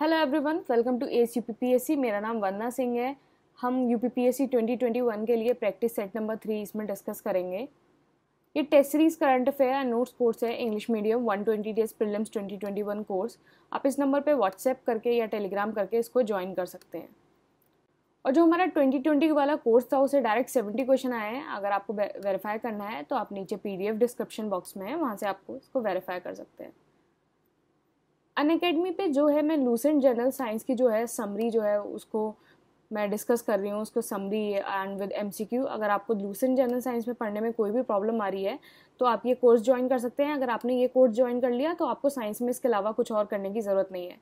Hello everyone welcome to S U मेरा नाम वंदना सिंह है हम U P P S C twenty twenty one के लिए प्रैक्टिस सेट नंबर थ्री इसमें डिस्कस करेंगे ये test series current affair and notes course है English medium one twenty days prelims twenty twenty one course आप इस नंबर पर WhatsApp करके या टेलीग्राम करके इसको ज्वाइन कर सकते हैं और जो हमारा ट्वेंटी ट्वेंटी वाला कोर्स था उसे डायरेक्ट सेवेंटी क्वेश्चन आए हैं अगर आपको वेरीफाई करना है तो आप नीचे P D F description box में है वहाँ से आपको इसको वेरीफाई कर सकते हैं अन अकेडमी पर जो है मैं लूसेंट जनरल साइंस की जो है समरी जो है उसको मैं डिस्कस कर रही हूँ उसको समरी एंड विद क्यू अगर आपको लूसेंट जनरल साइंस में पढ़ने में कोई भी प्रॉब्लम आ रही है तो आप ये कोर्स ज्वाइन कर सकते हैं अगर आपने ये कोर्स ज्वाइन कर लिया तो आपको साइंस में इसके अलावा कुछ और करने की ज़रूरत नहीं है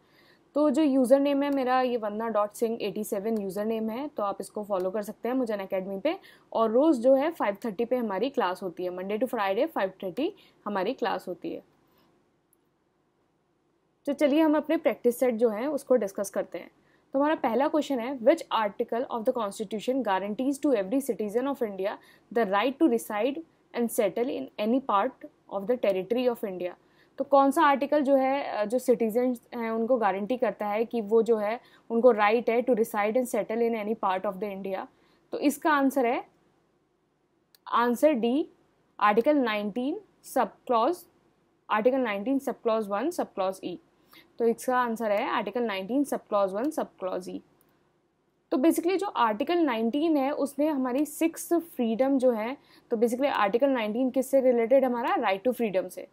तो जो यूज़र नेम है मेरा ये Vandana dot Singh eighty seven user name है तो आप इसको फॉलो कर सकते हैं मुझे अकेडमी पे और रोज़ जो है फाइव थर्टी पर हमारी क्लास होती है Monday to Friday five thirty हमारी क्लास होती है तो चलिए हम अपने प्रैक्टिस सेट जो है उसको डिस्कस करते हैं तो हमारा पहला क्वेश्चन है which article of the constitution guarantees to every citizen of India the right to reside and settle in any part of the territory of India तो कौन सा आर्टिकल जो है जो सिटीजन हैं उनको गारंटी करता है कि वो जो है उनको राइट है to reside and settle in any part of the India तो इसका आंसर है answer D article 19 sub clause article 19 sub clause one sub clause E तो इसका आंसर है article 19 sub clause one sub clause E तो basically जो article 19 है उसने हमारी सिक्स फ्रीडम जो है तो बेसिकली आर्टिकल 19 किससे रिलेटेड हमारा राइट टू फ्रीडम से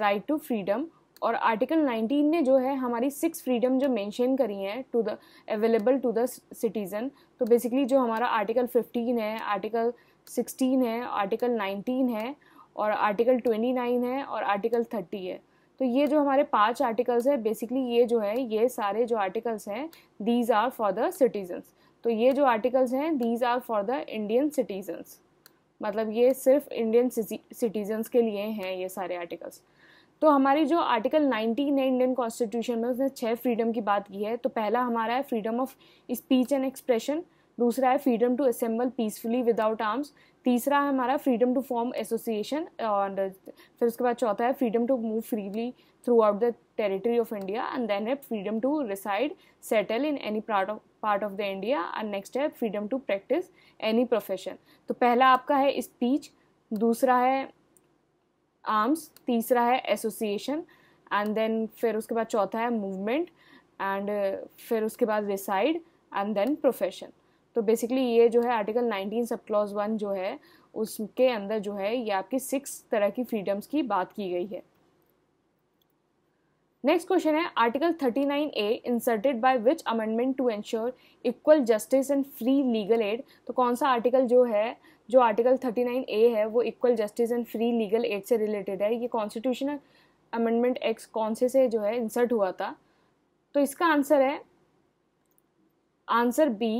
राइट टू फ्रीडम और आर्टिकल 19 ने जो है हमारी सिक्स फ्रीडम जो मेंशन करी हैं to the available to the citizen तो बेसिकली जो हमारा आर्टिकल 15 है आर्टिकल 16 है आर्टिकल 19 है और आर्टिकल 29 है और आर्टिकल 30 है तो ये जो हमारे पांच आर्टिकल्स है बेसिकली ये जो है ये सारे जो आर्टिकल्स हैं these are for the citizens तो ये जो आर्टिकल्स हैं these are for the Indian citizens मतलब ये सिर्फ इंडियन सिटीजन्स के लिए हैं ये सारे आर्टिकल्स तो हमारी जो आर्टिकल 19 है इंडियन कॉन्स्टिट्यूशन में उसने छः फ्रीडम की बात की है तो पहला हमारा है freedom of speech and expression दूसरा है freedom to assemble peacefully without arms तीसरा है हमारा फ्रीडम टू फॉर्म एसोसिएशन और फिर उसके बाद चौथा है freedom to move freely throughout the territory of India and then है freedom to reside settle in any part of part of the India and next है freedom to practice any profession तो पहला आपका है speech दूसरा है arms तीसरा है एसोसिएशन एंड देन फिर उसके बाद चौथा है मूवमेंट एंड फिर उसके बाद रिसाइड एंड देन प्रोफेशन तो बेसिकली ये जो है आर्टिकल 19 सब क्लॉज वन जो है उसके अंदर जो है ये आपकी सिक्स तरह की फ्रीडम्स की बात की गई है नेक्स्ट क्वेश्चन है article 39 A inserted by which amendment to ensure equal justice and free legal aid तो कौन सा आर्टिकल जो है जो आर्टिकल 39 ए है वो equal justice and free legal aid से रिलेटेड है ये कॉन्स्टिट्यूशनल अमेंडमेंट एक्स कौन से से जो है इंसर्ट हुआ था तो इसका आंसर है answer B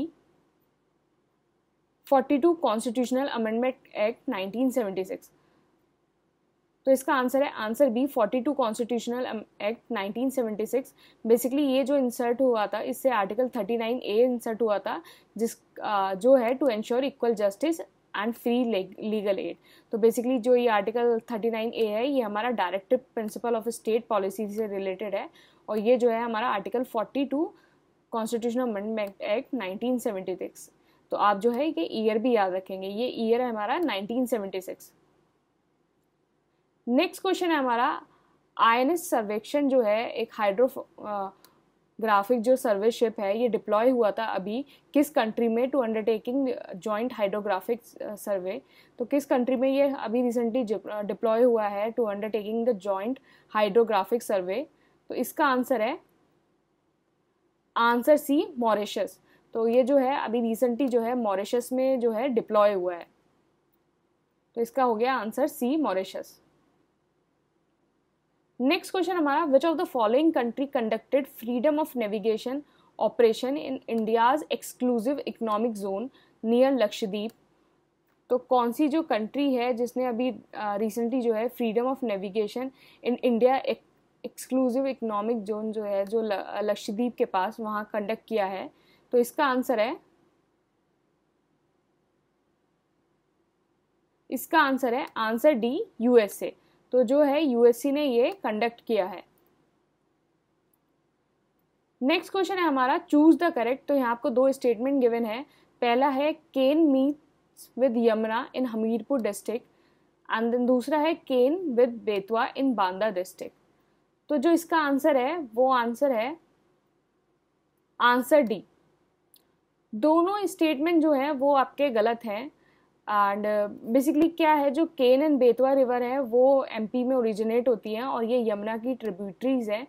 forty two constitutional amendment act nineteen six तो इसका आंसर है answer B forty two constitutional act nineteen six basically ये जो इंसर्ट हुआ था इससे article thirty nine A insert हुआ था जिस जो है to ensure equal justice and free legal aid तो बेसिकली जो ये आर्टिकल थर्टी नाइन ए है ये हमारा directive principle of state policy से रिलेटेड है और ये जो है हमारा article two constitutional amendment act nineteen six तो आप जो है ये ईयर भी याद रखेंगे ये ईयर है हमारा 1976 नेक्स्ट क्वेश्चन है हमारा एस सर्वेक्षण जो है एक हाइड्रो ग्राफिक जो सर्वे शिप है ये डिप्लॉय हुआ था अभी किस कंट्री में to undertaking joint hydrographic survey तो किस कंट्री में ये अभी रिसेंटली डिप्लॉय हुआ है to undertaking the joint hydrographic survey तो इसका आंसर है आंसर सी मॉरिशस तो ये जो है अभी रिसेंटली जो है मॉरिशस में जो है डिप्लॉय हुआ है तो इसका हो गया answer C Mauritius next question हमारा which of the following country conducted freedom of navigation operation in India's exclusive economic zone near Lakshadweep तो कौन सी जो कंट्री है जिसने अभी रिसेंटली जो है freedom of navigation in India exclusive economic zone जो है जो लक्षद्वीप के पास वहाँ कंडक्ट किया है तो इसका आंसर है इसका आंसर है आंसर डी यूएसए तो जो है यूएससी ने ये कंडक्ट किया है नेक्स्ट क्वेश्चन है हमारा चूज द करेक्ट तो यहाँ आपको दो स्टेटमेंट गिवन है पहला है Ken meets with Yamuna in Hamirpur district and then दूसरा है Ken with Betwa in Banda district तो जो इसका आंसर है वो आंसर है आंसर डी दोनों स्टेटमेंट जो हैं वो आपके गलत हैं एंड बेसिकली uh, क्या है जो केन एंड बेतवा रिवर है वो एमपी में ओरिजिनेट होती हैं और ये यमुना की ट्रिब्यूटरीज हैं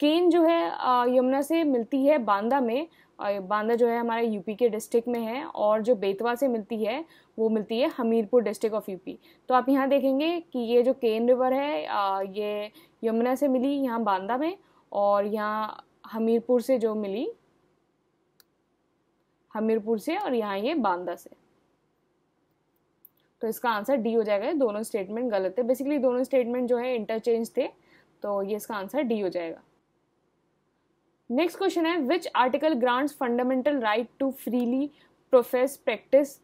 केन जो है uh, यमुना से मिलती है बांदा में और बांदा जो है हमारे यूपी के डिस्ट्रिक्ट में है और जो बेतवा से मिलती है वो मिलती है हमीरपुर डिस्ट्रिक्ट ऑफ यूपी तो आप यहाँ देखेंगे कि ये जो केन रिवर है uh, ये यमुना से मिली यहाँ बांदा में और यहाँ हमीरपुर से जो मिली हमीरपुर से और यहाँ ये बांदा से तो इसका आंसर डी हो जाएगा दोनों स्टेटमेंट गलत है बेसिकली दोनों स्टेटमेंट जो है इंटरचेंज थे तो ये इसका आंसर डी हो जाएगा नेक्स्ट क्वेश्चन है which article grants fundamental right to freely profess practice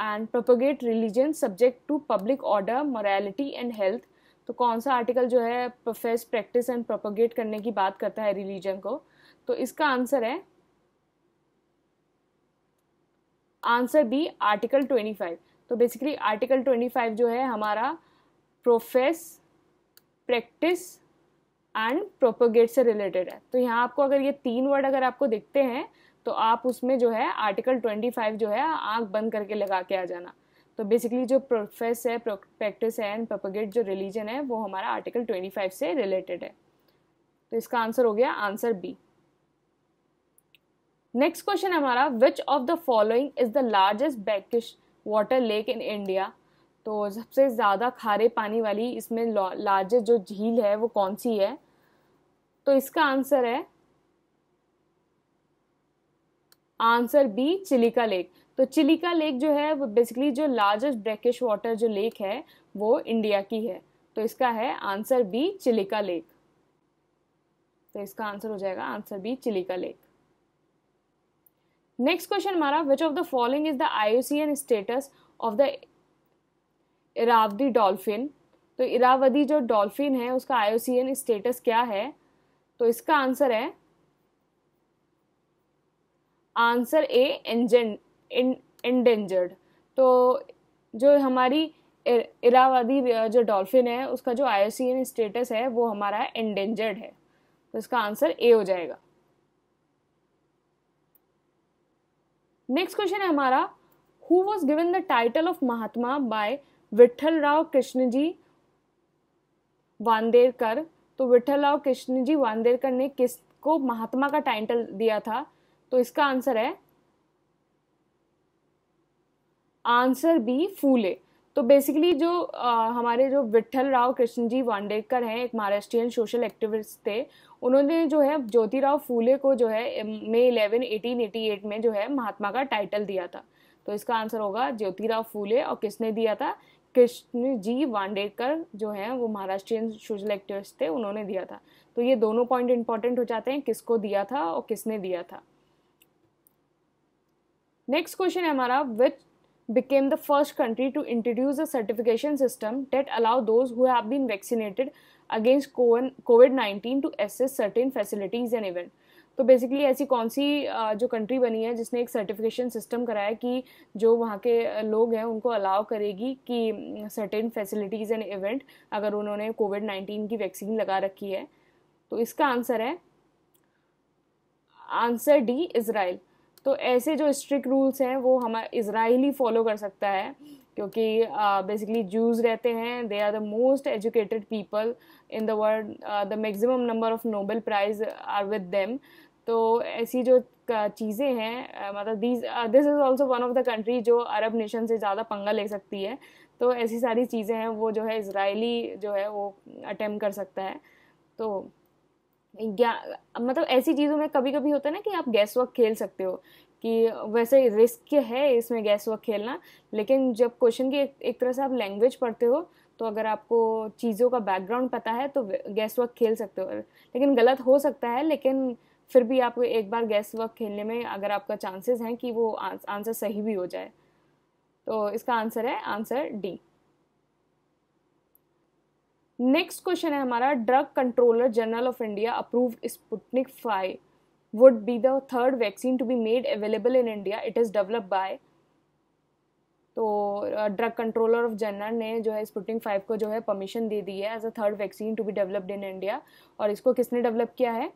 and propagate religion subject to public order morality and health तो कौन सा आर्टिकल जो है प्रोफेस प्रैक्टिस एंड प्रोपोगेट करने की बात करता है रिलीजन को तो इसका आंसर है answer B article twenty five तो बेसिकली आर्टिकल ट्वेंटी फाइव जो है हमारा प्रोफेस प्रैक्टिस एंड प्रोपोगेट से रिलेटेड है तो यहाँ आपको अगर ये तीन वर्ड अगर आपको दिखते हैं तो आप उसमें जो है आर्टिकल ट्वेंटी फाइव जो है आँख बंद करके लगा के आ जाना तो बेसिकली जो प्रोफेस है प्रैक्टिस है एंड प्रोपोगेट जो रिलीजन है वो हमारा आर्टिकल ट्वेंटी फाइव से रिलेटेड है तो इसका आंसर हो गया आंसर बी नेक्स्ट क्वेश्चन हमारा which of the following is the largest brackish water lake in India तो सबसे ज़्यादा खारे पानी वाली इसमें लार्जेस्ट जो झील है वो कौन सी है तो इसका आंसर है आंसर बी चिलिका लेक तो चिलिका लेक जो है वो बेसिकली जो लार्जेस्ट ब्रैकिश वाटर जो लेक है वो इंडिया की है तो इसका है आंसर बी चिलिका लेक तो इसका आंसर हो जाएगा answer B Chilika lake next question हमारा which of the following is the IUCN status of the Irrawaddy dolphin तो इरावदी जो डॉल्फिन है उसका आईयूसीएन स्टेटस क्या है तो इसका आंसर है आंसर ए एंजेंड तो जो हमारी इरावदी जो डॉल्फिन है उसका जो आईसीएन स्टेटस है वो हमारा एंडेंजर्ड है तो इसका आंसर ए हो जाएगा नेक्स्ट क्वेश्चन है हमारा who was given the title of Mahatma by Vithal Rao Krishna ji Vandekar तो विठल राव कृष्ण जी वांदेरकर ने किसको महात्मा का टाइटल दिया था तो इसका आंसर है आंसर बी फूले तो बेसिकली जो आ, हमारे जो विठल राव कृष्ण जी वांडेकर हैं एक महाराष्ट्रियन सोशल एक्टिविस्ट थे उन्होंने जो है ज्योतिराव फूले को जो है May eleven eighteen eighty eight में जो है महात्मा का टाइटल दिया था तो इसका आंसर होगा ज्योतिराव फूले और किसने दिया था कृष्ण जी वांडेकर जो है वो महाराष्ट्रियन सोशल एक्टिविस्ट थे उन्होंने दिया था तो ये दोनों पॉइंट इंपॉर्टेंट हो जाते हैं किसको दिया था और किसने दिया था नेक्स्ट क्वेश्चन है हमारा which became the first country to introduce a certification system that allow those who have been vaccinated against COVID-19 to access certain facilities and event. तो बेसिकली ऐसी कौन सी जो कंट्री बनी है जिसने एक सर्टिफिकेशन सिस्टम कराया कि जो वहाँ के लोग हैं उनको अलाउ करेगी कि सर्टेन फैसिलिटीज़ एंड इवेंट अगर उन्होंने कोविड नाइन्टीन की वैक्सीन लगा रखी है तो इसका आंसर है आंसर डी इसराइल तो ऐसे जो स्ट्रिक्ट रूल्स हैं वो हम इसराइली फॉलो कर सकता है क्योंकि बेसिकली जूज रहते हैं they are the most educated people in the world the maximum number of Nobel prize are with them तो ऐसी जो चीज़ें हैं मतलब these this is also one of the country जो अरब नेशन से ज़्यादा पंगा ले सकती है तो ऐसी सारी चीज़ें हैं वो जो है इसराइली जो है वो अटैम्प्ट कर सकता है तो मतलब ऐसी चीज़ों में कभी कभी होता है ना कि आप गैस वर्क खेल सकते हो कि वैसे रिस्क है इसमें गैस वर्क खेलना लेकिन जब क्वेश्चन की एक, तरह से आप लैंग्वेज पढ़ते हो तो अगर आपको चीज़ों का बैकग्राउंड पता है तो गैस वर्क खेल सकते हो लेकिन गलत हो सकता है लेकिन फिर भी आप एक बार गैस वर्क खेलने में अगर आपका चांसेस हैं कि वो आंसर सही भी हो जाए तो इसका आंसर है आंसर डी नेक्स्ट क्वेश्चन है हमारा drug controller general of India approve Sputnik five would be the third vaccine to be made available in India it is develop by तो ड्रग कंट्रोलर ऑफ जनरल ने जो है Sputnik five को जो है permission दे दी है as a third vaccine to be developed in India और इसको किसने डेवलप किया है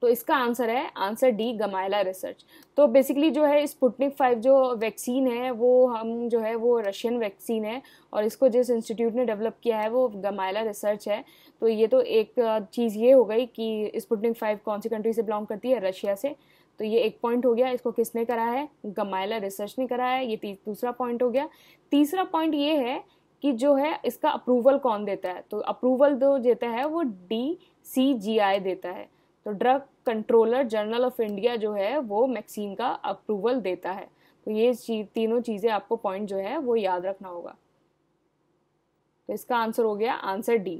तो इसका आंसर है आंसर डी गमायला रिसर्च तो बेसिकली जो है स्पुटनिक फाइव जो वैक्सीन है वो हम जो है वो रशियन वैक्सीन है और इसको जिस इंस्टीट्यूट ने डेवलप किया है वो गमायला रिसर्च है तो ये तो एक चीज़ ये हो गई कि स्पुटनिक फाइव कौन सी कंट्री से बिलोंग करती है रशिया से तो ये एक पॉइंट हो गया इसको किसने करा है गमायला रिसर्च ने करा है ये दूसरा पॉइंट हो गया तीसरा पॉइंट ये है कि जो है इसका अप्रूवल कौन देता है तो अप्रूवल जो देता है वो डी सी जी आई देता है तो drug controller general of India जो है वो मैक्सीन का अप्रूवल देता है तो ये चीज तीनों चीज़ें आपको पॉइंट जो है वो याद रखना होगा तो इसका आंसर हो गया answer D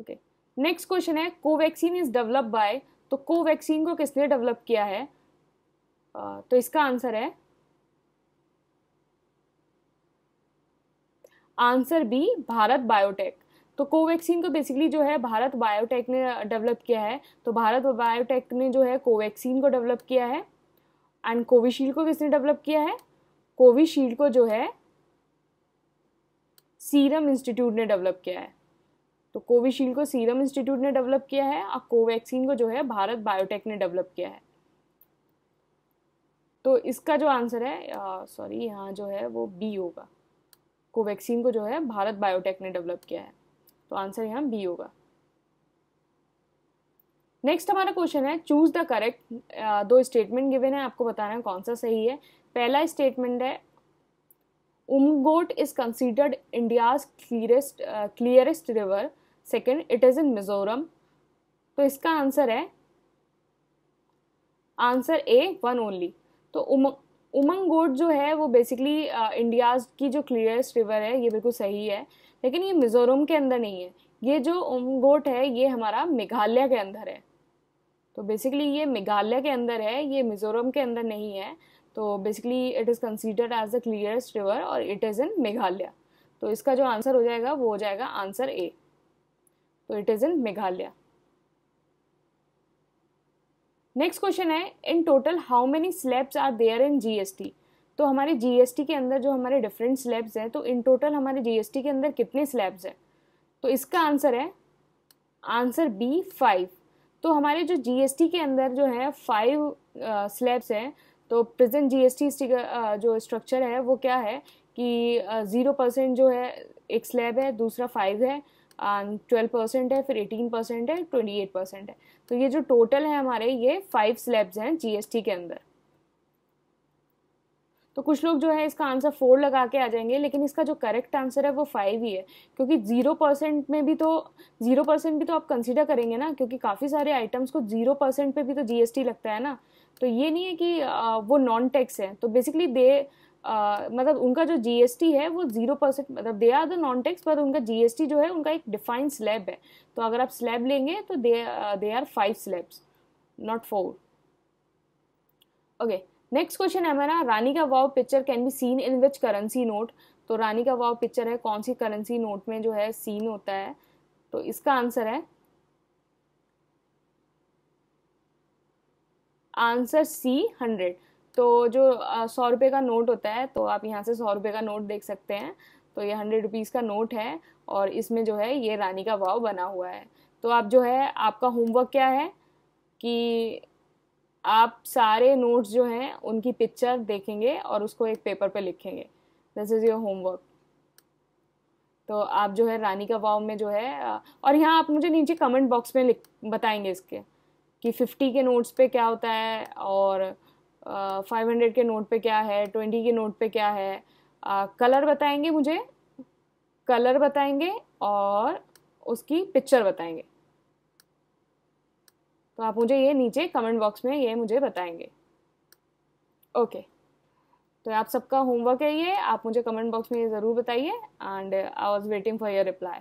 okay next question है कोवैक्सीन इज डेवलप बाय तो कोवैक्सीन को किसने डेवलप किया है uh, तो इसका आंसर है आंसर बी भारत बायोटेक तो कोवैक्सीन को बेसिकली जो है भारत बायोटेक ने डेवलप किया है तो भारत बायोटेक ने जो है कोवैक्सीन को डेवलप किया है एंड कोविशील्ड को किसने डेवलप किया है कोविशील्ड को जो है सीरम इंस्टीट्यूट ने डेवलप किया है तो कोविशील्ड को सीरम इंस्टीट्यूट ने डेवलप किया है और कोवैक्सीन को जो है भारत बायोटेक ने डेवलप किया है तो इसका जो आंसर है सॉरी यहाँ जो है वो बी होगा कोवैक्सीन को जो है भारत बायोटेक ने डेवलप किया है तो आंसर यहाँ बी होगा नेक्स्ट हमारा क्वेश्चन है चूज द करेक्ट दो स्टेटमेंट गिवेन है आपको बताना है कौन सा सही है पहला स्टेटमेंट है Umngot is considered India's clearest clearest river second it is in Mizoram तो इसका आंसर है आंसर ए वन ओनली तो उम उमंग गोट जो है वो बेसिकली इंडियाज़ uh, की जो क्लियरेस्ट रिवर है ये बिल्कुल सही है लेकिन ये मिज़ोरम के अंदर नहीं है ये जो उमगोट है ये हमारा मेघालय के अंदर है तो बेसिकली ये मेघालय के अंदर है ये मिज़ोरम के अंदर नहीं है तो basically it is considered as the clearest river और इट इज़ इन मेघालय तो इसका जो आंसर हो जाएगा वो हो जाएगा आंसर ए तो it is in Meghalaya next question है in total how many slabs are there in GST तो हमारे जीएसटी के अंदर जो हमारे डिफरेंट स्लैब्स हैं तो इन टोटल हमारे जीएसटी के अंदर कितने स्लैब्स हैं तो इसका आंसर है आंसर बी फाइव तो हमारे जो जीएसटी के अंदर जो है फाइव स्लैब्स हैं तो प्रेजेंट जीएसटी जो स्ट्रक्चर है वो क्या है कि ज़ीरो परसेंट जो है एक स्लैब है दूसरा फाइव है ट्वेल्व परसेंट है फिर एटीन परसेंट है ट्वेंटी एट परसेंट है तो ये जो टोटल है हमारे ये फाइव स्लैब्स हैं जीएसटी के अंदर तो कुछ लोग जो है इसका आंसर फोर लगा के आ जाएंगे लेकिन इसका जो करेक्ट आंसर है वो फाइव ही है क्योंकि ज़ीरो परसेंट में भी तो ज़ीरो परसेंट भी तो आप कंसिडर करेंगे ना क्योंकि काफ़ी सारे आइटम्स को ज़ीरो परसेंट पर भी तो जीएसटी लगता है ना तो ये नहीं है कि आ, वो नॉन टैक्स है तो बेसिकली दे आ, मतलब उनका जो जी है वो जीरो परसेंट मतलब they are the non tax पर उनका जी जो है उनका एक डिफाइंड स्लैब है तो अगर आप स्लैब लेंगे तो they they are five slabs not four okay next question है हमारा Rani ka Vav picture can be seen in which currency note तो रानी का वाव पिक्चर है कौन सी करेंसी नोट में जो है सीन होता है तो इसका आंसर है आंसर सी हंड्रेड तो जो सौ रुपये का नोट होता है तो आप यहाँ से सौ रुपये का नोट देख सकते हैं तो ये हंड्रेड रुपीज़ का नोट है और इसमें जो है ये रानी का वाव बना हुआ है तो आप जो है आपका होमवर्क क्या है कि आप सारे नोट्स जो हैं उनकी पिक्चर देखेंगे और उसको एक पेपर पे लिखेंगे दिस इज़ योर होमवर्क तो आप जो है रानी का वाव में जो है और यहाँ आप मुझे नीचे कमेंट बॉक्स में लिख बताएंगे इसके कि फिफ्टी के नोट्स पे क्या होता है और फाइव हंड्रेड के नोट पे क्या है ट्वेंटी के नोट पे क्या है आ, कलर बताएंगे मुझे कलर बताएंगे और उसकी पिक्चर बताएंगे तो आप मुझे ये नीचे कमेंट बॉक्स में ये मुझे बताएंगे ओके तो आप सबका होमवर्क है ये आप मुझे कमेंट बॉक्स में ये ज़रूर बताइए and I was waiting for your reply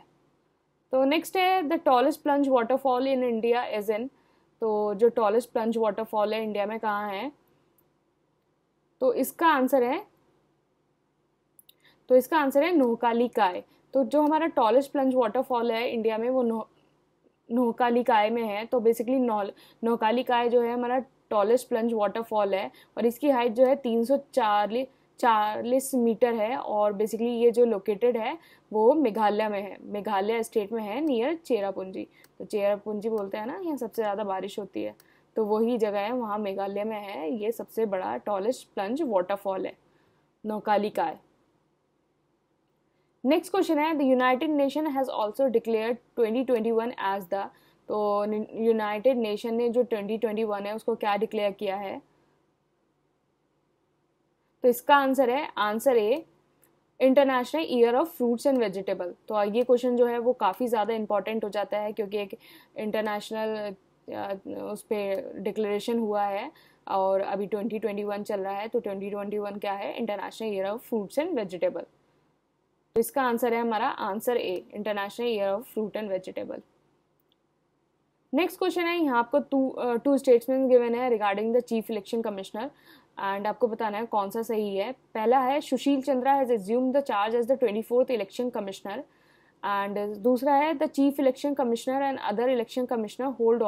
तो नेक्स्ट है the tallest plunge waterfall in India is in तो जो टॉलेस्ट प्लंज वाटरफॉल है इंडिया में कहाँ है तो इसका आंसर है तो इसका आंसर है नोहकाली काय तो जो हमारा टॉलेस्ट प्लंज वाटरफॉल है इंडिया में वो नोहकाली काय में है तो बेसिकली नोहकाली काय जो है हमारा टॉलेस्ट प्लंज वाटरफॉल है और इसकी हाइट जो है तीन सौ चालीस चालीस मीटर है और बेसिकली ये जो लोकेटेड है वो मेघालय में है मेघालय स्टेट में है नियर चेरापूंजी तो चेरापूंजी बोलते हैं ना यहाँ सबसे ज़्यादा बारिश होती है तो वही जगह है वहाँ मेघालय में है ये सबसे बड़ा टॉलेस्ट प्लंज वाटरफॉल है नौकाली काय नेक्स्ट क्वेश्चन है the United Nation has also declare 2021 as the तो यूनाइटेड नेशन ने जो 2021 है उसको क्या डिक्लेयर किया है तो इसका आंसर है answer A international year of fruits and vegetable तो ये क्वेश्चन जो है वो काफ़ी ज़्यादा इंपॉर्टेंट हो जाता है क्योंकि एक इंटरनेशनल उस पर डिक्लेरेशन हुआ है और अभी 2021 चल रहा है तो 2021 क्या है international year of fruits and vegetable तो इसका आंसर है हमारा answer A international year of fruit and vegetable next question है यहाँ आपको टू टू स्टेटमेंट गिवन है regarding the chief election commissioner and आपको बताना है कौन सा सही है पहला है Sushil Chandra has assume the charge as the twenty fourth election commissioner and दूसरा है the chief election commissioner and other election commissioner hold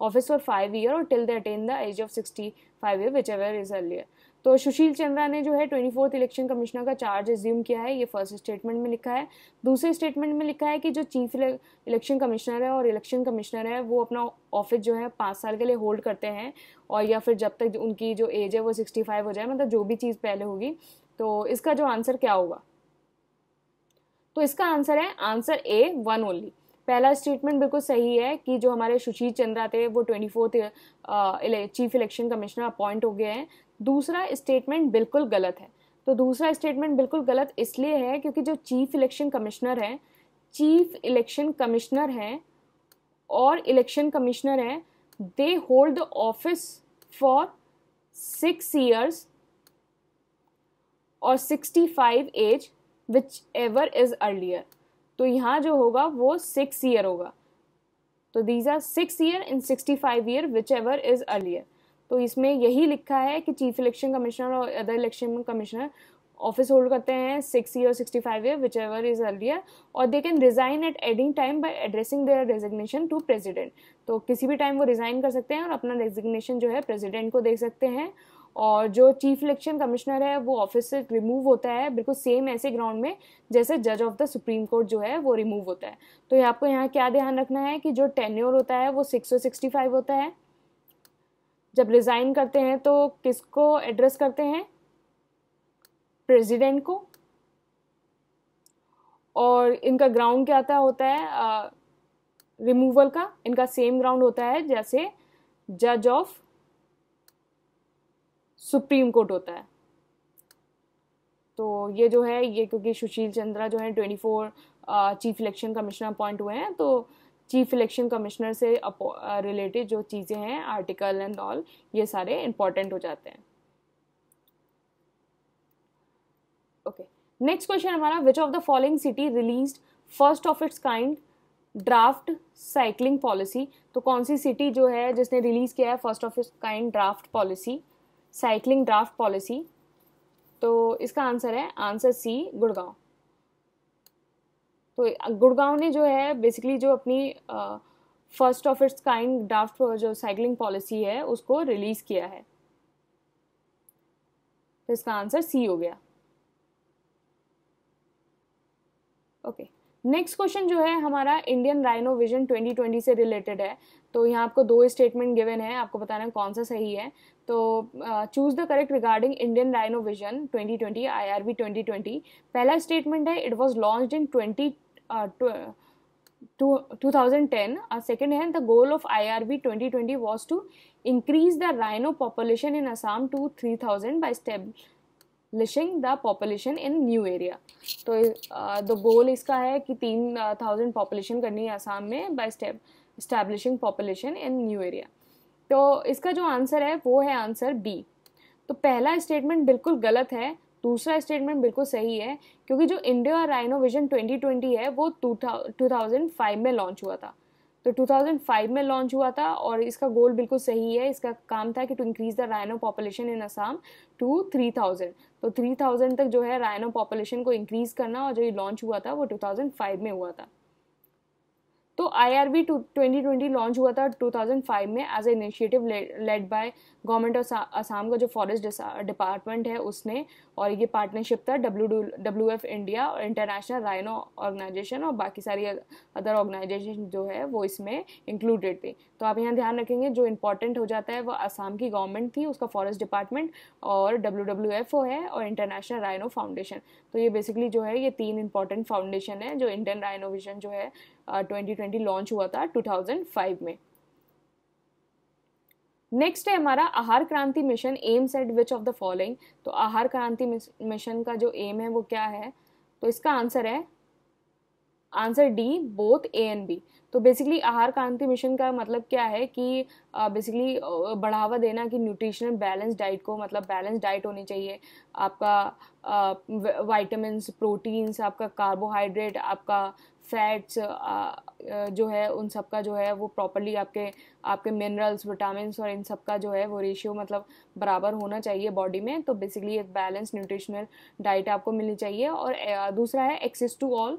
office for five year और till the attain the age of sixty five year whichever is uh तो सुशील चंद्रा ने जो है twenty fourth election commissioner का charge assume किया है ये first statement में लिखा है दूसरे स्टेटमेंट में लिखा है कि जो चीफ इलेक्शन कमिश्नर है और इलेक्शन कमिश्नर है वो अपना ऑफिस जो है पाँच साल के लिए होल्ड करते हैं और या फिर जब तक उनकी जो एज है वो सिक्सटी फाइव हो जाए मतलब जो भी चीज़ पहले होगी तो इसका जो आंसर क्या होगा तो इसका आंसर है आंसर ए वन ओनली पहला स्टेटमेंट बिल्कुल सही है कि जो हमारे सुशील चंद्रा थे वो twenty fourth chief election commissioner appoint हो गए हैं दूसरा स्टेटमेंट बिल्कुल गलत है तो दूसरा स्टेटमेंट बिल्कुल गलत इसलिए है क्योंकि जो चीफ इलेक्शन कमिश्नर हैं चीफ इलेक्शन कमिश्नर हैं और इलेक्शन कमिश्नर हैं they hold the office for six years और sixty five age whichever is earlier तो यहाँ जो होगा वो सिक्स ईयर होगा तो these are six year in sixty five year whichever is earlier तो इसमें यही लिखा है कि चीफ इलेक्शन कमिश्नर और other election commissioner office hold करते हैं six year sixty five year whichever is earlier और दे कैन रिजाइन एट एडिंग time by addressing their resignation to president तो किसी भी टाइम वो रिज़ाइन कर सकते हैं और अपना रेजिग्नेशन जो है प्रेजिडेंट को दे सकते हैं और जो चीफ इलेक्शन कमिश्नर है वो ऑफिस से रिमूव होता है बिल्कुल सेम ऐसे ग्राउंड में जैसे जज ऑफ द सुप्रीम कोर्ट जो है वो रिमूव होता है तो आपको यहाँ क्या ध्यान रखना है कि जो टेन्योर होता है वो सिक्स सौ सिक्सटी फाइव होता है जब रिज़ाइन करते हैं तो किसको एड्रेस करते हैं प्रेसिडेंट को और इनका ग्राउंड क्या था होता है रिमूवल का इनका सेम ग्राउंड होता है जैसे जज ऑफ सुप्रीम कोर्ट होता है तो ये जो है ये क्योंकि सुशील चंद्रा जो है twenty four chief election commissioner appoint हुए हैं तो चीफ इलेक्शन कमिश्नर से रिलेटेड जो चीज़ें हैं आर्टिकल एंड ऑल ये सारे इंपॉर्टेंट हो जाते हैं ओके नेक्स्ट क्वेश्चन हमारा which of the following city release first of its kind draft cycling policy तो कौन सी सिटी जो है जिसने रिलीज़ किया है first of its kind draft policy cycling draft policy तो इसका आंसर है आंसर सी गुड़गांव तो गुड़गांव ने जो है बेसिकली जो अपनी first of its kind draft जो साइकिलिंग पॉलिसी है उसको रिलीज़ किया है तो इसका आंसर सी हो गया ओके नेक्स्ट क्वेश्चन जो है हमारा इंडियन राइनो विजन 2020 से रिलेटेड है तो यहाँ आपको दो स्टेटमेंट गिवन है आपको बताना कौन सा सही है तो choose the correct regarding Indian rhino vision 2020 twenty twenty पहला स्टेटमेंट है इट वॉज लॉन्च इन 20 2010 और सेकेंड है the goal of I R twenty twenty was to increase the rhino population in Assam to 3000 by establishing the population in new area तो the goal इसका है कि तीन thousand population करनी है आसाम में by step establishing population in new area तो इसका जो आंसर है वो है आंसर बी तो पहला स्टेटमेंट बिल्कुल गलत है दूसरा स्टेटमेंट बिल्कुल सही है क्योंकि जो इंडिया और राइनो विजन 2020 है वो 2005 में लॉन्च हुआ था तो 2005 में लॉन्च हुआ था और इसका गोल बिल्कुल सही है इसका काम था कि to increase the rhino population in Assam to 3000 तो 3000 तक जो है राइनो पॉपुलेशन को इंक्रीज़ करना और जो ये लॉन्च हुआ था वो 2005 में हुआ था तो I R V to twenty twenty launch हुआ था 2005 में as a initiative led by government of Assam का जो फॉरेस्ट डिपार्टमेंट है उसने और ये पार्टनरशिप था डब्ल्यू डब्ल्यू एफ इंडिया और इंटरनेशनल राइनो ऑर्गेनाइजेशन और बाकी सारी अदर ऑर्गेनाइजेशन जो है वो इसमें इंक्लूडेड थी तो आप यहाँ ध्यान रखेंगे जो इंपॉर्टेंट हो जाता है वो आसाम की गवर्नमेंट थी उसका फॉरेस्ट डिपार्टमेंट और डब्ल्यू डब्ल्यू एफ ओ है और इंटरनेशनल राइनो फाउंडेशन तो ये बेसिकली जो है ये तीन इंपॉर्टेंट फाउंडेशन है जो इंडियन राइनोविजन जो है 2020 लॉन्च हुआ था 2005 में नेक्स्ट है हमारा Aahar Kranti mission aims at which of the following तो आहार क्रांति मिशन का जो एम है वो क्या है तो इसका आंसर है answer D both A and B तो बेसिकली आहार क्रांति मिशन का मतलब क्या है कि बेसिकली बढ़ावा देना कि न्यूट्रिशनल बैलेंस डाइट को मतलब बैलेंस डाइट होनी चाहिए आपका वाइटमिन प्रोटीन्स आपका कार्बोहाइड्रेट आपका फैट्स जो है उन सब का जो है वो प्रॉपरली आपके आपके मिनरल्स विटामिन और इन सब का जो है वो रेशियो मतलब बराबर होना चाहिए बॉडी में तो बेसिकली एक बैलेंस न्यूट्रिशनल डाइट आपको मिलनी चाहिए और दूसरा है access to all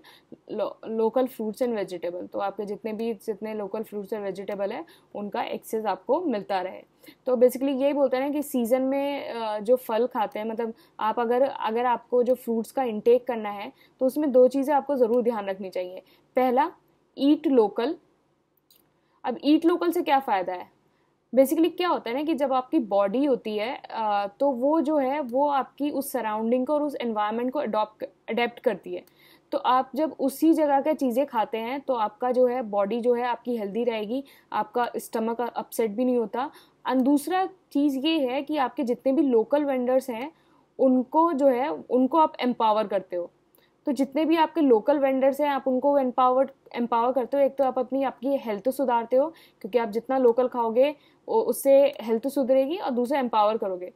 local fruits and vegetable तो आपके जितने भी जितने लोकल फ्रूट्स एंड वेजिटेबल है उनका एक्सेस आपको मिलता रहे तो बेसिकली यही बोलते हैं कि सीज़न में जो फल खाते हैं मतलब आप अगर अगर आपको जो फ्रूट्स का इंटेक करना है तो उसमें दो चीज़ें आपको ज़रूर ध्यान रखनी चाहिए पहला ईट लोकल अब ईट लोकल से क्या फ़ायदा है बेसिकली क्या होता है ना कि जब आपकी बॉडी होती है तो वो जो है वो आपकी उस सराउंडिंग को और उस एनवायरनमेंट को अडोप्ट अडेप्ट करती है तो आप जब उसी जगह का चीज़ें खाते हैं तो आपका जो है बॉडी जो है आपकी हेल्दी रहेगी आपका स्टमक अपसेट भी नहीं होता एंड दूसरा चीज़ ये है कि आपके जितने भी लोकल वेंडर्स हैं उनको जो है उनको आप एम्पावर करते हो तो जितने भी आपके लोकल वेंडर्स हैं आप उनको एम्पावर्ड एम्पावर करते हो एक तो आप अपनी आपकी हेल्थ सुधारते हो क्योंकि आप जितना लोकल खाओगे उससे हेल्थ सुधरेगी और दूसरा एम्पावर करोगे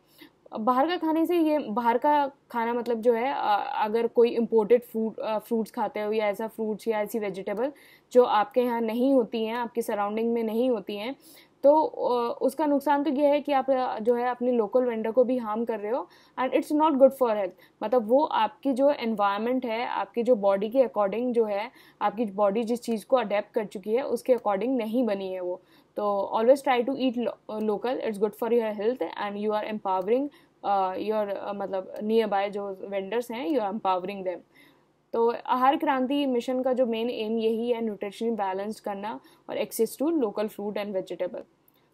बाहर का खाने से ये बाहर का खाना मतलब जो है अगर कोई इम्पोर्टेड फूड फ्रूट्स खाते हो या ऐसा फ्रूट्स या ऐसी वेजिटेबल जो आपके यहाँ नहीं होती हैं आपकी सराउंडिंग में नहीं होती हैं तो उसका नुकसान तो ये है कि आप जो है अपने लोकल वेंडर को भी हार्म कर रहे हो and it's not good for health मतलब वो आपकी जो एनवायरनमेंट है आपकी जो बॉडी के अकॉर्डिंग जो है आपकी बॉडी जिस चीज़ को अडेप्ट कर चुकी है उसके अकॉर्डिंग नहीं बनी है वो तो always try to eat local it's good for your health and you are empowering your मतलब नियर बाय जो वेंडर्स हैं यू आर एम्पावरिंग दैम तो आहार क्रांति मिशन का जो मेन एम यही है न्यूट्रिशन बैलेंस करना और access to local fruit and vegetable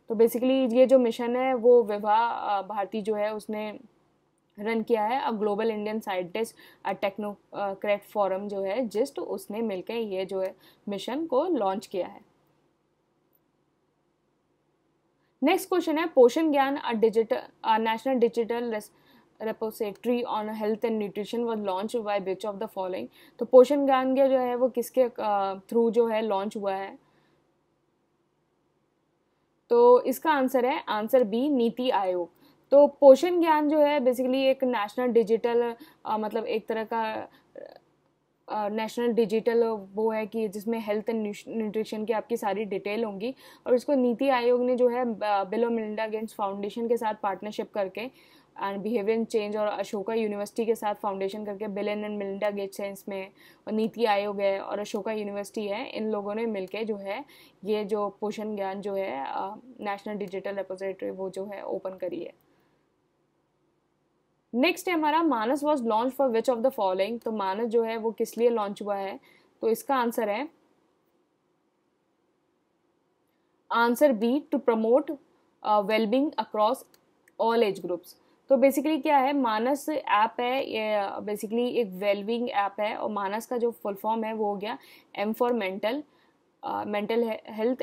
तो बेसिकली ये जो मिशन है वो विवाह भारती जो है उसने रन किया है a global Indian scientist technocrat forum जो है जिस्ट उसने मिलकर ये जो है मिशन को लॉन्च किया है नेक्स्ट क्वेश्चन है Poshan Gyan digital national digital repository on health and nutrition was launch by which of the following तो पोषण गांग्य जो है वो किसके थ्रू जो है लॉन्च हुआ है तो इसका आंसर है आंसर बी नीति आयोग तो पोषण ज्ञान जो है बेसिकली एक नेशनल डिजिटल मतलब एक तरह का नेशनल डिजिटल वो है कि जिसमें हेल्थ एंड न्यूट्रिशन की आपकी सारी डिटेल होंगी और इसको नीति आयोग ने जो है बिलो मिलिंडा गेट्स फाउंडेशन के साथ पार्टनरशिप करके एंड बिहेवियर चेंज और अशोका यूनिवर्सिटी के साथ फाउंडेशन करके बिलेन एंड मिलिंडा गेट्स हैं इसमें और नीति आयोग है और अशोका यूनिवर्सिटी है इन लोगों ने मिलकर जो है ये जो पोषण ज्ञान जो है नेशनल डिजिटल रेपोजिटरी वो जो है ओपन करी है नेक्स्ट है हमारा MANAS was launch for which of the following तो मानस जो है वो किस लिए लॉन्च हुआ है तो इसका आंसर है answer B to promote wellbeing across all age groups तो बेसिकली क्या है मानस ऐप है ये बेसिकली एक वेलविंग ऐप है और मानस का जो फुल फॉर्म है वो हो गया M for mental mental health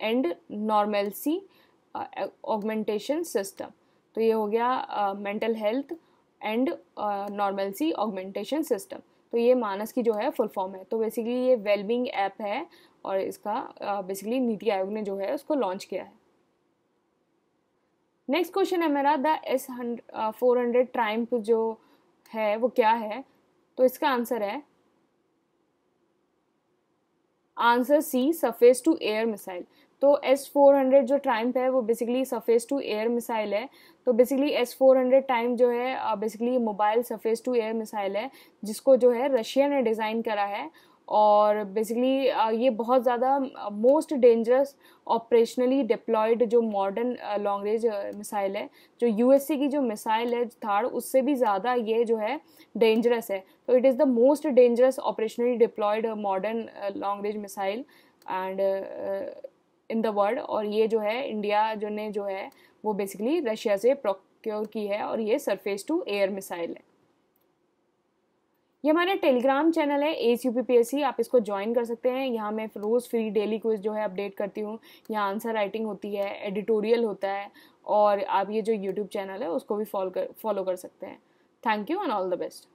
and normalcy augmentation system तो ये हो गया mental health and normalcy augmentation system तो ये मानस की जो है फुल फॉर्म है तो बेसिकली ये वेलबिंग ऐप है और इसका बेसिकली नीति आयोग ने जो है उसको लॉन्च किया है नेक्स्ट क्वेश्चन है मेरा the S four hundred Triumf जो है वो क्या है तो इसका आंसर है answer C surface to air missile तो एस फोर हंड्रेड जो ट्राइम्प है वो basically surface to air missile है तो basically S four hundred Triumf जो है basically mobile surface to air missile है जिसको जो है रशिया ने डिज़ाइन करा है और बेसिकली uh, ये बहुत ज़्यादा मोस्ट डेंजरस ऑपरेशनली डिप्लॉयड जो मॉडर्न लॉन्ग रेंज मिसाइल है जो यूएससी की जो मिसाइल है थार उससे भी ज़्यादा ये जो है डेंजरस है तो it is the most dangerous operationally deployed modern long range missile and in the world और ये जो है इंडिया जो ने जो है वो बेसिकली रशिया से प्रोक्योर की है और ये सरफेस टू एयर मिसाइल है ये हमारा टेलीग्राम चैनल है S U P P S C आप इसको ज्वाइन कर सकते हैं यहाँ मैं रोज़ फ्री डेली क्विज जो है अपडेट करती हूँ यहाँ आंसर राइटिंग होती है एडिटोरियल होता है और आप ये जो यूट्यूब चैनल है उसको भी फॉलो कर फॉलो कर सकते हैं thank you and all the best